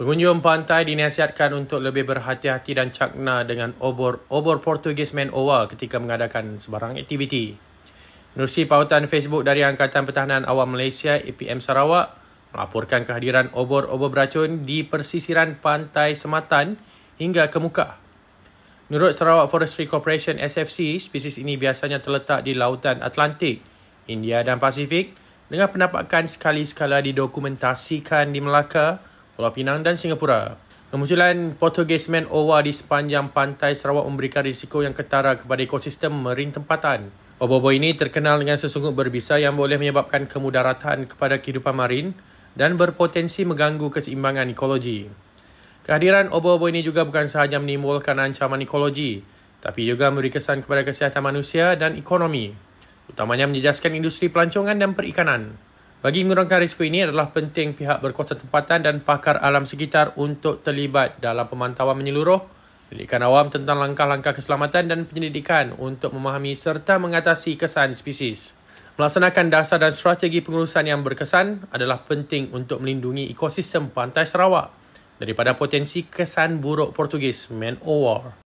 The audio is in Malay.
Pengunjung pantai dinasihatkan untuk lebih berhati-hati dan cakna dengan obor obor Portugis Man Owa ketika mengadakan sebarang aktiviti. Nursi pautan Facebook dari Angkatan Pertahanan Awam Malaysia (APM Sarawak melaporkan kehadiran obor-obor beracun di persisiran pantai Sematan hingga ke muka. Menurut Sarawak Forestry Corporation SFC, spesies ini biasanya terletak di lautan Atlantik, India dan Pasifik dengan penampakan sekali-sekala didokumentasikan di Melaka, Pulau Pinang dan Singapura. Kemunculan Portuguese Man Owa di sepanjang pantai Sarawak memberikan risiko yang ketara kepada ekosistem marine tempatan. Obobo ini terkenal dengan sesungguh berbisa yang boleh menyebabkan kemudaratan kepada kehidupan marin dan berpotensi mengganggu keseimbangan ekologi. Kehadiran obobo ini juga bukan sahaja menimbulkan ancaman ekologi, tapi juga memberi kesan kepada kesihatan manusia dan ekonomi, utamanya menjejaskan industri pelancongan dan perikanan. Bagi mengurangkan risiko ini adalah penting pihak berkuasa tempatan dan pakar alam sekitar untuk terlibat dalam pemantauan menyeluruh, pendidikan awam tentang langkah-langkah keselamatan dan penyelidikan untuk memahami serta mengatasi kesan spesies. Melaksanakan dasar dan strategi pengurusan yang berkesan adalah penting untuk melindungi ekosistem pantai Sarawak daripada potensi kesan buruk Portugis, Man O' War.